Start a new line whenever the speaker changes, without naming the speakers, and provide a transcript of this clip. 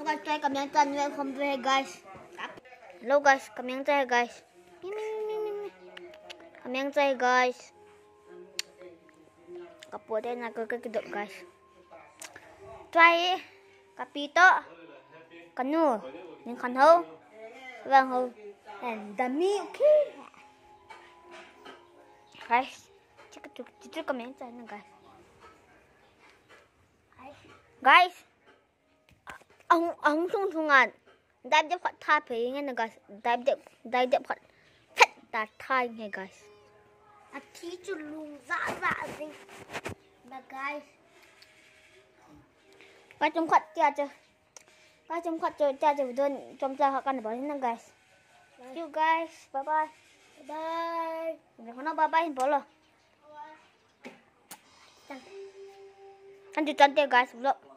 Kapag kamyangtan, welcome to guys. Halo guys, kamyangtan guys. Kamyangtan guys.
Kapote nagkakakidok guys.
Try kapito kanu ning kanho lang ho and dami okay guys cek it check it comment guys guys ông ông sung sung à đại chấp khát thai phải nghe nè guys đại chấp đại chấp khát thắt đã thai nghe guys
à chỉ chú lùng dạ dạ gì mà guys
các chúng khát chơi chơi, các chúng khát chơi chơi chơi đơn trong chơi họ cần bảo hiểm guys See you guys bye bye bye bye mình không bye bye
bỏ rồi
anh chị chân tiêu bye bye